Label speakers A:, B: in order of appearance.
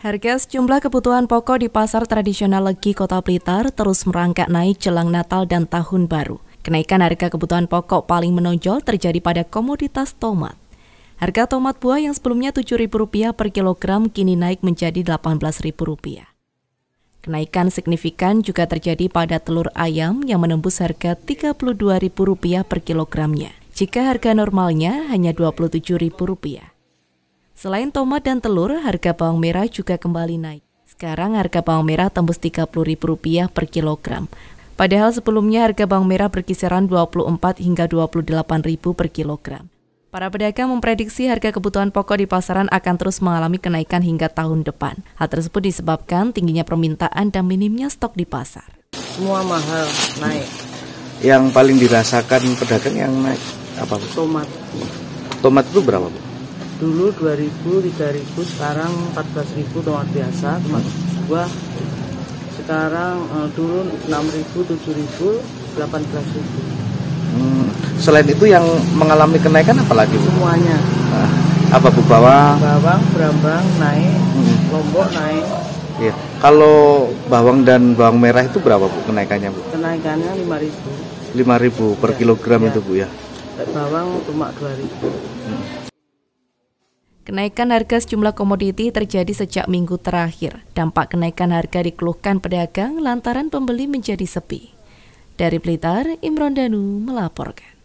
A: Harga sejumlah kebutuhan pokok di pasar tradisional Legi Kota Blitar terus merangkak naik jelang Natal dan Tahun Baru. Kenaikan harga kebutuhan pokok paling menonjol terjadi pada komoditas tomat. Harga tomat buah yang sebelumnya Rp7.000 per kilogram kini naik menjadi Rp18.000. Kenaikan signifikan juga terjadi pada telur ayam yang menembus harga Rp32.000 per kilogramnya. Jika harga normalnya hanya Rp27.000. Selain tomat dan telur, harga bawang merah juga kembali naik. Sekarang harga bawang merah tembus Rp30.000 per kilogram. Padahal sebelumnya harga bawang merah berkisaran 24 hingga 28 ribu per kilogram. Para pedagang memprediksi harga kebutuhan pokok di pasaran akan terus mengalami kenaikan hingga tahun depan. Hal tersebut disebabkan tingginya permintaan dan minimnya stok di pasar.
B: Semua mahal, naik. Yang paling dirasakan pedagang yang naik apa? Tomat. Tomat itu berapa, Bu? dulu 2000 3000 sekarang 14000 tempat biasa tomat gua sekarang uh, turun 6000 7000 18000 hmm. selain itu yang mengalami kenaikan apalagi semuanya nah, apa Bu bawang bawang berambang naik hmm. lombok naik Iya. Kalau bawang dan bawang merah itu berapa Bu kenaikannya Bu? Kenaikannya 5000. 5000 per ya, kilogram ya. itu Bu ya. Bawang cuma 2000. Hmm.
A: Kenaikan harga sejumlah komoditi terjadi sejak minggu terakhir. Dampak kenaikan harga dikeluhkan pedagang lantaran pembeli menjadi sepi. Dari Blitar, Imron Danu melaporkan.